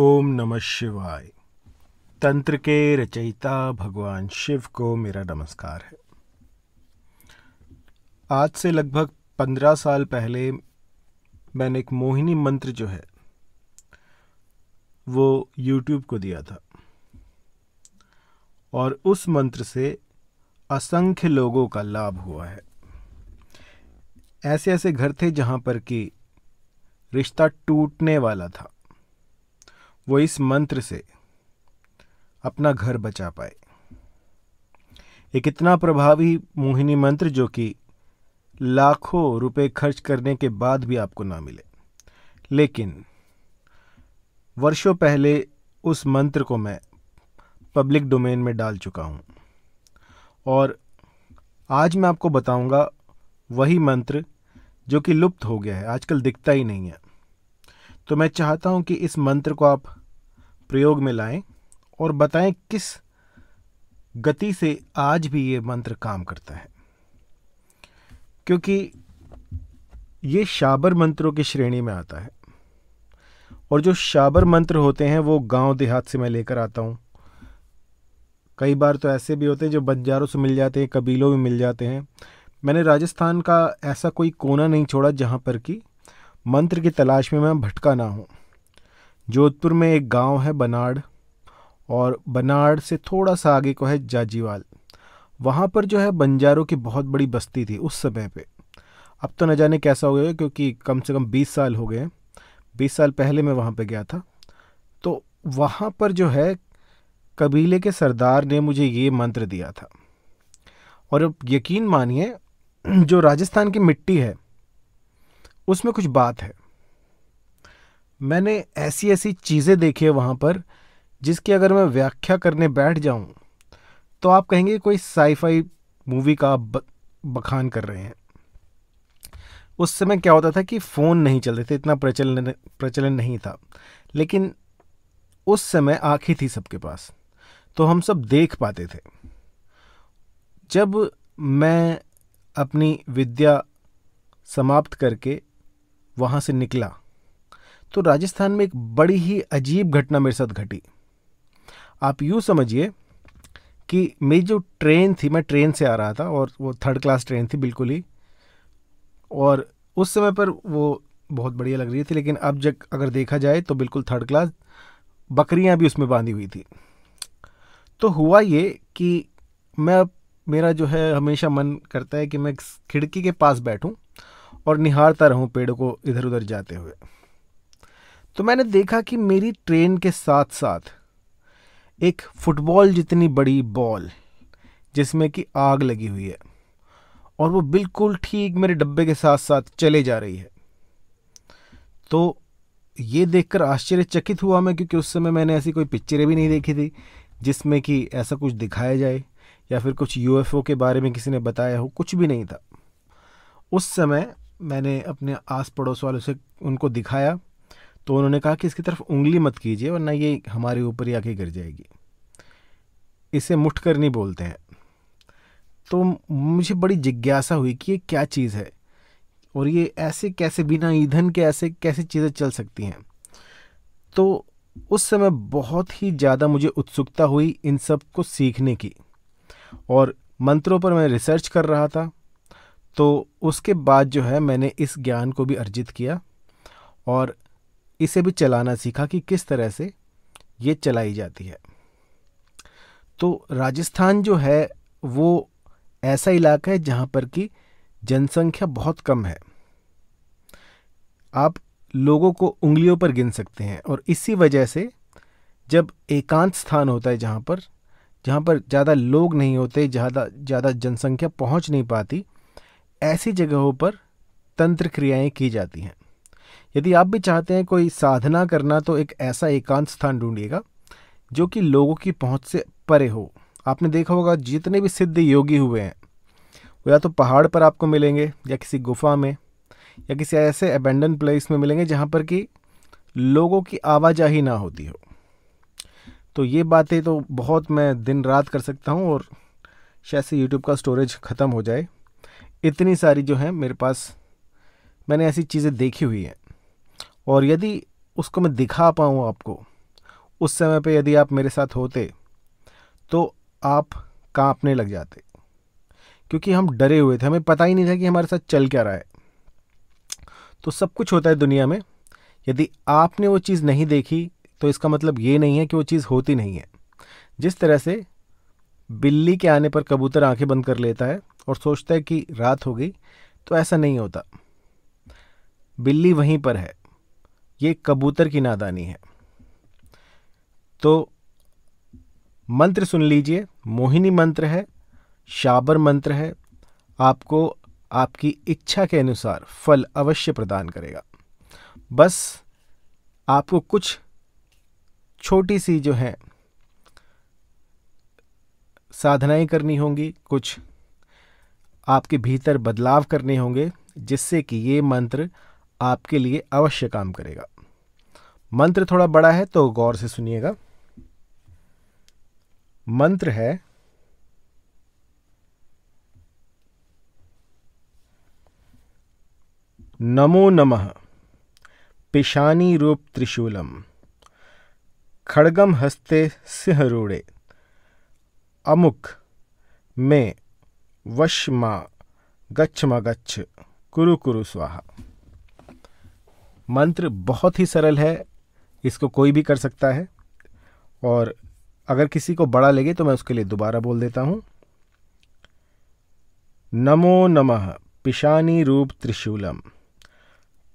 ओम नमः शिवाय तंत्र के रचयिता भगवान शिव को मेरा नमस्कार है आज से लगभग पंद्रह साल पहले मैंने एक मोहिनी मंत्र जो है वो यूट्यूब को दिया था और उस मंत्र से असंख्य लोगों का लाभ हुआ है ऐसे ऐसे घर थे जहाँ पर कि रिश्ता टूटने वाला था वो इस मंत्र से अपना घर बचा पाए एक इतना प्रभावी मोहिनी मंत्र जो कि लाखों रुपए खर्च करने के बाद भी आपको ना मिले लेकिन वर्षों पहले उस मंत्र को मैं पब्लिक डोमेन में डाल चुका हूं और आज मैं आपको बताऊंगा वही मंत्र जो कि लुप्त हो गया है आजकल दिखता ही नहीं है तो मैं चाहता हूं कि इस मंत्र को आप प्रयोग में लाएं और बताएं किस गति से आज भी ये मंत्र काम करता है क्योंकि ये शाबर मंत्रों की श्रेणी में आता है और जो शाबर मंत्र होते हैं वो गांव देहात से मैं लेकर आता हूँ कई बार तो ऐसे भी होते हैं जो बंजारों से मिल जाते हैं कबीलों में मिल जाते हैं मैंने राजस्थान का ऐसा कोई कोना नहीं छोड़ा जहाँ पर कि मंत्र की तलाश में मैं भटका ना हूँ जोधपुर में एक गांव है बनाड़ और बनाड़ से थोड़ा सा आगे को है जाजीवाल वहाँ पर जो है बंजारों की बहुत बड़ी बस्ती थी उस समय पे अब तो न जाने कैसा हो गया क्योंकि कम से कम 20 साल हो गए बीस साल पहले मैं वहाँ पे गया था तो वहाँ पर जो है कबीले के सरदार ने मुझे ये मंत्र दिया था और अब यकीन मानिए जो राजस्थान की मिट्टी है उसमें कुछ बात है मैंने ऐसी ऐसी चीज़ें देखी है वहाँ पर जिसकी अगर मैं व्याख्या करने बैठ जाऊँ तो आप कहेंगे कोई साईफाई मूवी का आप बखान कर रहे हैं उस समय क्या होता था कि फ़ोन नहीं चलते थे इतना प्रचलन प्रचलन नहीं था लेकिन उस समय आँखें थी सबके पास तो हम सब देख पाते थे जब मैं अपनी विद्या समाप्त करके वहाँ से निकला तो राजस्थान में एक बड़ी ही अजीब घटना मेरे साथ घटी आप यूँ समझिए कि मेरी जो ट्रेन थी मैं ट्रेन से आ रहा था और वो थर्ड क्लास ट्रेन थी बिल्कुल ही और उस समय पर वो बहुत बढ़िया लग रही थी लेकिन अब जब अगर देखा जाए तो बिल्कुल थर्ड क्लास बकरियां भी उसमें बांधी हुई थी तो हुआ ये कि मैं अब मेरा जो है हमेशा मन करता है कि मैं खिड़की के पास बैठूं और निहारता रहूं पेड़ों को इधर उधर जाते हुए तो मैंने देखा कि मेरी ट्रेन के साथ साथ एक फुटबॉल जितनी बड़ी बॉल जिसमें कि आग लगी हुई है और वो बिल्कुल ठीक मेरे डब्बे के साथ साथ चले जा रही है तो ये देखकर आश्चर्यचकित हुआ मैं क्योंकि उस समय मैंने ऐसी कोई पिक्चरें भी नहीं देखी थी जिसमें कि ऐसा कुछ दिखाया जाए या फिर कुछ यूएफओ के बारे में किसी ने बताया हो कुछ भी नहीं था उस समय मैंने अपने आस पड़ोस वालों से उनको दिखाया तो उन्होंने कहा कि इसकी तरफ उंगली मत कीजिए वरना ये हमारे ऊपर ही आके गिर जाएगी इसे मुठ करनी बोलते हैं तो मुझे बड़ी जिज्ञासा हुई कि ये क्या चीज़ है और ये ऐसे कैसे बिना ईंधन के ऐसे कैसे चीज़ें चल सकती हैं तो उस समय बहुत ही ज़्यादा मुझे उत्सुकता हुई इन सब को सीखने की और मंत्रों पर मैं रिसर्च कर रहा था तो उसके बाद जो है मैंने इस ज्ञान को भी अर्जित किया और इसे भी चलाना सीखा कि किस तरह से ये चलाई जाती है तो राजस्थान जो है वो ऐसा इलाका है जहाँ पर कि जनसंख्या बहुत कम है आप लोगों को उंगलियों पर गिन सकते हैं और इसी वजह से जब एकांत स्थान होता है जहाँ पर जहाँ पर ज़्यादा लोग नहीं होते ज़्यादा ज़्यादा जनसंख्या पहुँच नहीं पाती ऐसी जगहों पर तंत्र क्रियाएं की जाती हैं यदि आप भी चाहते हैं कोई साधना करना तो एक ऐसा एकांत स्थान ढूंढिएगा जो कि लोगों की पहुंच से परे हो आपने देखा होगा जितने भी सिद्ध योगी हुए हैं वो या तो पहाड़ पर आपको मिलेंगे या किसी गुफा में या किसी ऐसे अबेंडन प्लेस में मिलेंगे जहाँ पर कि लोगों की आवाजाही ना होती हो तो ये बातें तो बहुत मैं दिन रात कर सकता हूँ और शायद से यूट्यूब का स्टोरेज ख़त्म हो जाए इतनी सारी जो है मेरे पास मैंने ऐसी चीज़ें देखी हुई हैं और यदि उसको मैं दिखा पाऊँ आपको उस समय पे यदि आप मेरे साथ होते तो आप कांपने लग जाते क्योंकि हम डरे हुए थे हमें पता ही नहीं था कि हमारे साथ चल क्या रहा है तो सब कुछ होता है दुनिया में यदि आपने वो चीज़ नहीं देखी तो इसका मतलब ये नहीं है कि वो चीज़ होती नहीं है जिस तरह से बिल्ली के आने पर कबूतर आंखें बंद कर लेता है और सोचता है कि रात हो गई तो ऐसा नहीं होता बिल्ली वहीं पर है ये कबूतर की नादानी है तो मंत्र सुन लीजिए मोहिनी मंत्र है शाबर मंत्र है आपको आपकी इच्छा के अनुसार फल अवश्य प्रदान करेगा बस आपको कुछ छोटी सी जो है साधनाएं करनी होंगी कुछ आपके भीतर बदलाव करने होंगे जिससे कि ये मंत्र आपके लिए अवश्य काम करेगा मंत्र थोड़ा बड़ा है तो गौर से सुनिएगा मंत्र है नमो नमः पिशानी रूप त्रिशूलम खड़गम हस्ते सिंह सिंहरूड़े अमुख में वश मा गच्छ म गच्छ कुरु कुरु स्वाहा मंत्र बहुत ही सरल है इसको कोई भी कर सकता है और अगर किसी को बड़ा लगे तो मैं उसके लिए दोबारा बोल देता हूँ नमो नमः पिशानी रूप त्रिशूलम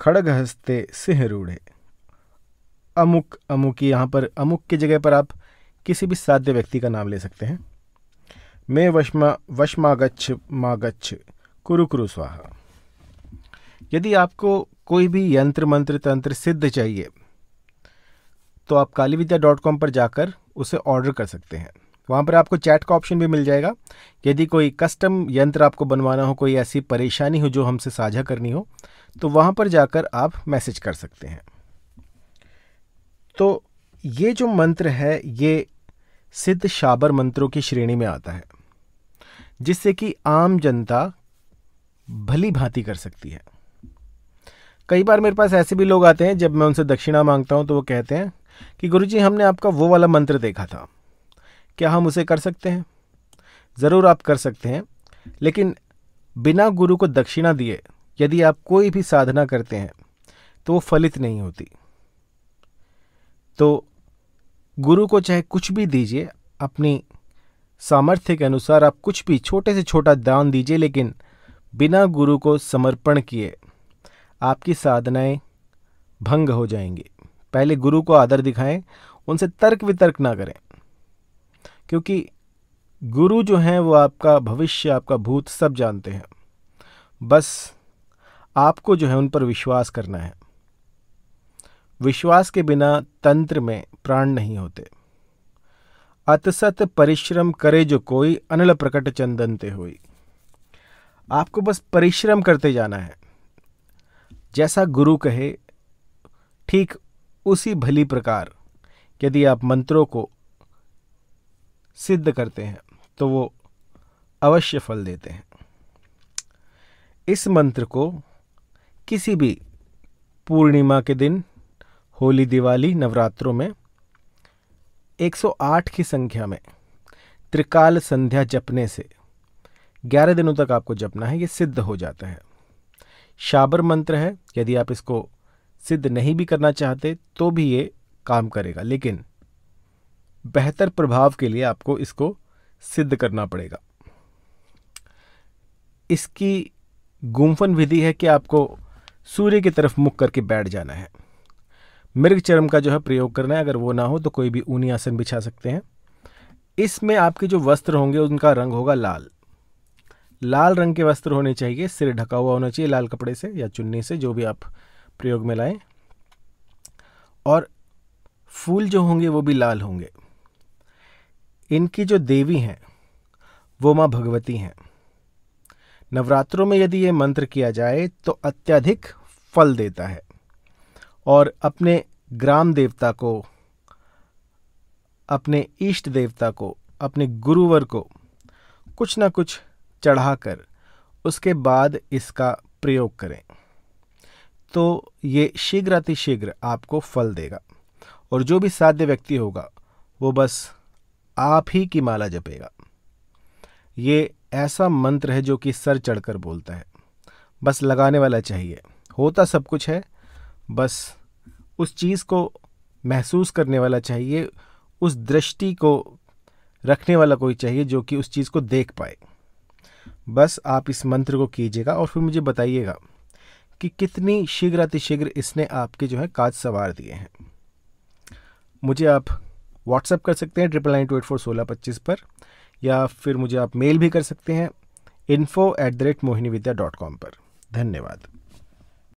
खड़ग हस्ते सिंह रूढ़े अमुक अमुक यहाँ पर अमुक की जगह पर आप किसी भी साध्य व्यक्ति का नाम ले सकते हैं मे वशमा वशमागच्छ मागच्छ कुरु कुरु स्वाहा यदि आपको कोई भी यंत्र मंत्र तंत्र सिद्ध चाहिए तो आप काली विद्या डॉट कॉम पर जाकर उसे ऑर्डर कर सकते हैं वहाँ पर आपको चैट का ऑप्शन भी मिल जाएगा यदि कोई कस्टम यंत्र आपको बनवाना हो कोई ऐसी परेशानी हो जो हमसे साझा करनी हो तो वहाँ पर जाकर आप मैसेज कर सकते हैं तो ये जो मंत्र है ये सिद्ध शाबर मंत्रों की श्रेणी में आता है जिससे कि आम जनता भली भांति कर सकती है कई बार मेरे पास ऐसे भी लोग आते हैं जब मैं उनसे दक्षिणा मांगता हूँ तो वो कहते हैं कि गुरु जी हमने आपका वो वाला मंत्र देखा था क्या हम उसे कर सकते हैं ज़रूर आप कर सकते हैं लेकिन बिना गुरु को दक्षिणा दिए यदि आप कोई भी साधना करते हैं तो वो फलित नहीं होती तो गुरु को चाहे कुछ भी दीजिए अपनी सामर्थ्य के अनुसार आप कुछ भी छोटे से छोटा दान दीजिए लेकिन बिना गुरु को समर्पण किए आपकी साधनाएं भंग हो जाएंगी पहले गुरु को आदर दिखाएं उनसे तर्क वितर्क ना करें क्योंकि गुरु जो हैं वो आपका भविष्य आपका भूत सब जानते हैं बस आपको जो है उन पर विश्वास करना है विश्वास के बिना तंत्र में प्राण नहीं होते अतसत परिश्रम करे जो कोई अनल प्रकट चंदनते हुई आपको बस परिश्रम करते जाना है जैसा गुरु कहे ठीक उसी भली प्रकार यदि आप मंत्रों को सिद्ध करते हैं तो वो अवश्य फल देते हैं इस मंत्र को किसी भी पूर्णिमा के दिन होली दिवाली नवरात्रों में 108 की संख्या में त्रिकाल संध्या जपने से 11 दिनों तक आपको जपना है ये सिद्ध हो जाता है शाबर मंत्र है यदि आप इसको सिद्ध नहीं भी करना चाहते तो भी ये काम करेगा लेकिन बेहतर प्रभाव के लिए आपको इसको सिद्ध करना पड़ेगा इसकी गुम्फन विधि है कि आपको सूर्य की तरफ मुख करके बैठ जाना है मृग चरम का जो है प्रयोग करना है अगर वो ना हो तो कोई भी ऊनी आसन बिछा सकते हैं इसमें आपके जो वस्त्र होंगे उनका रंग होगा लाल लाल रंग के वस्त्र होने चाहिए सिर ढका हुआ होना चाहिए लाल कपड़े से या चुन्नी से जो भी आप प्रयोग में लाएं और फूल जो होंगे वो भी लाल होंगे इनकी जो देवी हैं वो माँ भगवती हैं नवरात्रों में यदि ये मंत्र किया जाए तो अत्यधिक फल देता है और अपने ग्राम देवता को अपने इष्ट देवता को अपने गुरुवर को कुछ ना कुछ चढ़ाकर उसके बाद इसका प्रयोग करें तो ये शीघ्र अतिशीघ्र आपको फल देगा और जो भी साध्य व्यक्ति होगा वो बस आप ही की माला जपेगा ये ऐसा मंत्र है जो कि सर चढ़कर बोलता है बस लगाने वाला चाहिए होता सब कुछ है बस उस चीज़ को महसूस करने वाला चाहिए उस दृष्टि को रखने वाला कोई चाहिए जो कि उस चीज़ को देख पाए बस आप इस मंत्र को कीजिएगा और फिर मुझे बताइएगा कि कितनी शीघ्र अतिशीघ्र इसने आपके जो है काज सवार दिए हैं मुझे आप व्हाट्सअप कर सकते हैं triple nine two eight four सोलह पच्चीस पर या फिर मुझे आप मेल भी कर सकते हैं info at the rate Mohini Vidya dot com पर धन्यवाद